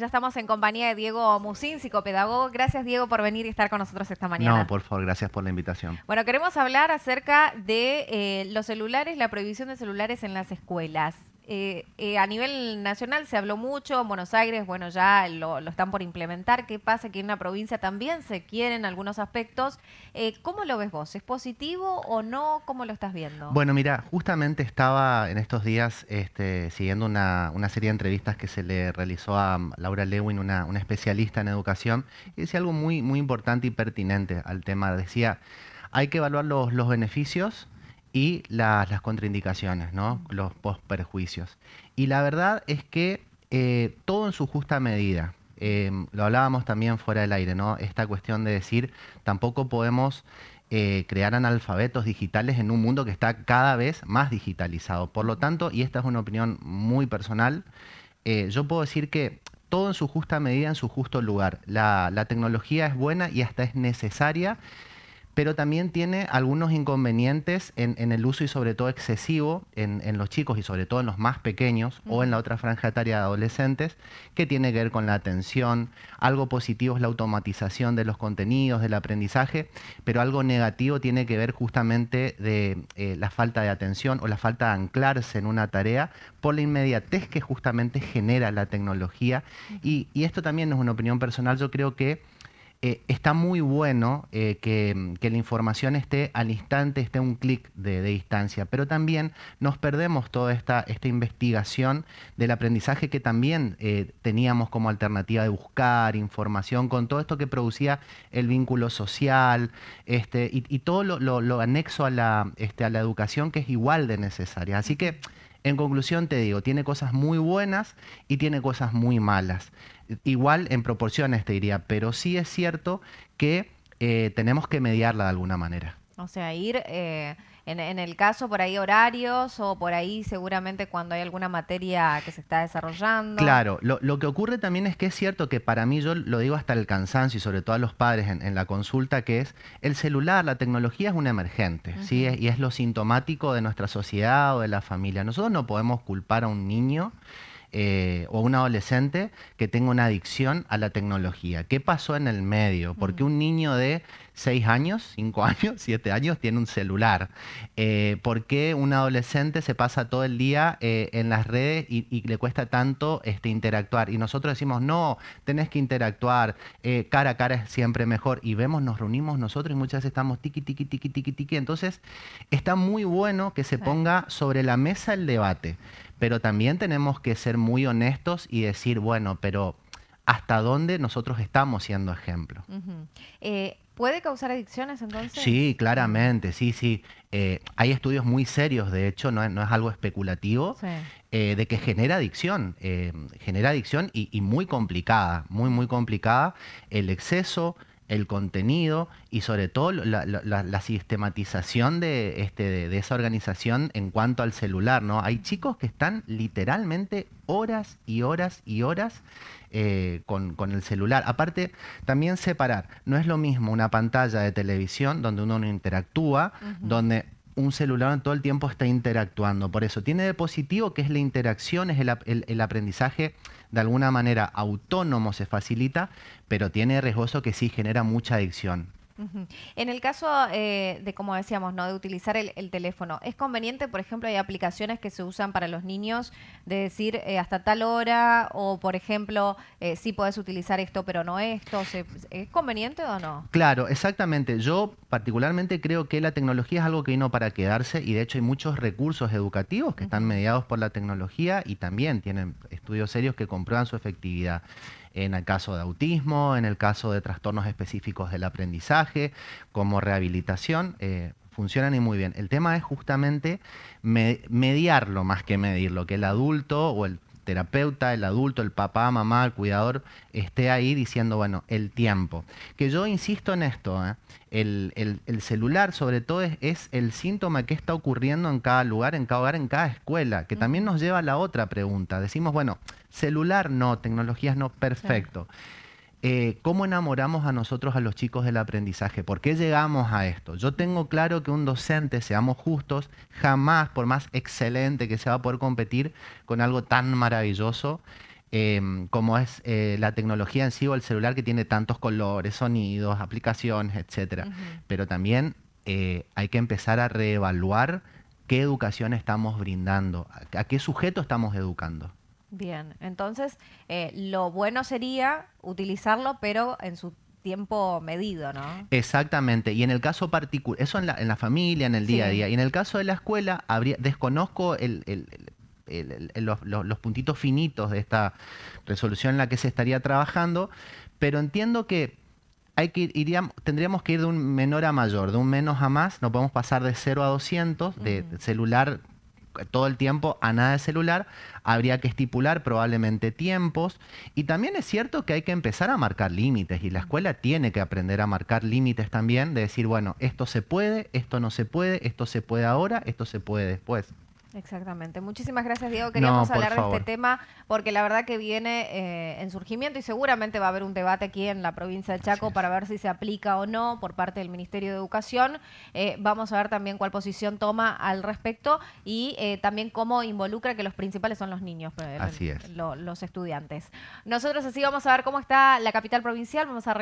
Ya estamos en compañía de Diego Musín, psicopedagogo. Gracias, Diego, por venir y estar con nosotros esta mañana. No, por favor, gracias por la invitación. Bueno, queremos hablar acerca de eh, los celulares, la prohibición de celulares en las escuelas. Eh, eh, a nivel nacional se habló mucho, en Buenos Aires, bueno, ya lo, están por implementar. ¿Qué pasa? Que en la provincia también se quieren algunos aspectos. Eh, ¿Cómo lo ves vos? ¿Es positivo o no? ¿Cómo lo estás viendo? Bueno, mira, justamente estaba en estos días este, siguiendo una, una, serie de entrevistas que se le realizó a Laura Lewin, una, especialista en educación, y decía algo muy, muy importante y pertinente al tema. Decía, hay que evaluar los, los beneficios y las contraindicaciones, ¿no? los perjuicios Y la verdad es que eh, todo en su justa medida. Em, lo hablábamos también fuera del aire, ¿no? Esta cuestión de decir, tampoco podemos eh, crear analfabetos digitales en un mundo que está cada vez más digitalizado. Por lo tanto, y esta es una opinión muy personal, eh, yo puedo decir que todo en su justa medida, en su justo lugar. la tecnología es buena y hasta es necesaria pero también tiene algunos inconvenientes en, el uso y sobre todo excesivo en, los chicos y sobre todo en los más pequeños o en la otra franja etaria de adolescentes, que tiene que ver con la atención. Algo positivo es la automatización de los contenidos, del aprendizaje, pero algo negativo tiene que ver justamente de eh, la falta de atención o la falta de anclarse en una tarea por la inmediatez que justamente genera la tecnología. Y, y esto también es una opinión personal, yo creo que eh, está muy bueno eh, que, la información esté al instante, esté un clic de, distancia, pero también nos perdemos toda esta, investigación del aprendizaje que también eh, teníamos como alternativa de buscar información con todo esto que producía el vínculo social este, y, todo lo, anexo a la, este, a la educación que es igual de necesaria. Así que en conclusión te digo, tiene cosas muy buenas y tiene cosas muy malas. Igual en proporciones te diría, pero sí es cierto que eh, tenemos que mediarla de alguna manera. O sea, ir eh, en, el caso por ahí horarios o por ahí seguramente cuando hay alguna materia que se está desarrollando. Claro, lo, que ocurre también es que es cierto que para mí, yo lo digo hasta el cansancio y sobre todo a los padres en, la consulta, que es el celular, la tecnología es una emergente, ¿sí? y es lo sintomático de nuestra sociedad o de la familia. Nosotros no podemos culpar a un niño eh, o un adolescente que tenga una adicción a la tecnología. ¿Qué pasó en el medio? Porque mm. un niño de 6 años, 5 años, 7 años tiene un celular? Eh, ¿Por qué un adolescente se pasa todo el día eh, en las redes y, le cuesta tanto este, interactuar? Y nosotros decimos, no, tenés que interactuar, cara a cara es siempre mejor. Y vemos, nos reunimos nosotros y muchas veces estamos tiqui, tiqui, tiqui, tiqui, tiqui. Entonces, está muy bueno que se ponga sobre la mesa el debate. Pero también tenemos que ser muy honestos y decir, bueno, pero ¿hasta dónde nosotros estamos siendo ejemplo? Eh, ¿Puede causar adicciones entonces? Sí, claramente, sí, sí. Eh, hay estudios muy serios, de hecho, no, es algo especulativo, eh, de que genera adicción, genera adicción y, y, muy complicada, muy, muy complicada. El exceso, el contenido y sobre todo la, sistematización de, este, de, esa organización en cuanto al celular, ¿no? Hay chicos que están literalmente horas y horas y horas eh, con, el celular. Aparte, también separar. No es lo mismo una pantalla de televisión donde uno no interactúa, donde un celular todo el tiempo está interactuando. Por eso, tiene de positivo que es la interacción, es el, aprendizaje de alguna manera autónomo se facilita, pero tiene riesgoso que sí genera mucha adicción. En el caso eh, de, como decíamos, ¿no? de utilizar el, teléfono, ¿es conveniente, por ejemplo, hay aplicaciones que se usan para los niños de decir eh, hasta tal hora o, por ejemplo, eh, sí podés utilizar esto pero no esto? ¿Es conveniente o no? Claro, exactamente. Yo particularmente creo que la tecnología es algo que vino para quedarse y de hecho hay muchos recursos educativos que están mediados por la tecnología y también tienen estudios serios que comprueban su efectividad en el caso de autismo, en el caso de trastornos específicos del aprendizaje, como rehabilitación, eh, funcionan y muy bien. El tema es justamente mediarlo más que medirlo, que el adulto o el terapeuta, el adulto, el papá, mamá, el cuidador, esté ahí diciendo, bueno, el tiempo. Que yo insisto en esto, ¿eh? el, celular sobre todo es, el síntoma que está ocurriendo en cada lugar, en cada hogar, en cada escuela, que también nos lleva a la otra pregunta. Decimos, bueno, celular no, tecnologías no, perfecto. Eh, cómo enamoramos a nosotros a los chicos del aprendizaje, por qué llegamos a esto. Yo tengo claro que un docente, seamos justos, jamás, por más excelente que sea, va a poder competir con algo tan maravilloso em, como es eh, la tecnología en sí o el celular que tiene tantos colores, sonidos, aplicaciones, etc. Pero también eh, hay que empezar a reevaluar qué educación estamos brindando, a qué sujeto estamos educando. Bien, entonces eh, lo bueno sería utilizarlo, pero en su tiempo medido, ¿no? Exactamente. Y en el caso particular, eso en la, en la familia, en el día a día. Y en el caso de la escuela, habría, desconozco el, el, los, los, puntitos finitos de esta resolución en la que se estaría trabajando, pero entiendo que, hay que iríamos, tendríamos que ir de un menor a mayor, de un menos a más, no podemos pasar de 0 a 200, de celular todo el tiempo a nada de celular, habría que estipular probablemente tiempos y también es cierto que hay que empezar a marcar límites y la escuela tiene que aprender a marcar límites también, de decir, bueno, esto se puede, esto no se puede, esto se puede ahora, esto se puede después. Exactamente. Muchísimas gracias, Diego. Queríamos hablar de este tema porque la verdad que viene eh, en surgimiento y seguramente va a haber un debate aquí en la provincia de Chaco para ver si se aplica o no por parte del Ministerio de Educación. Eh, vamos a ver también cuál posición toma al respecto y eh, también cómo involucra que los principales son los niños, los estudiantes. Nosotros así vamos a ver cómo está la capital provincial. Vamos a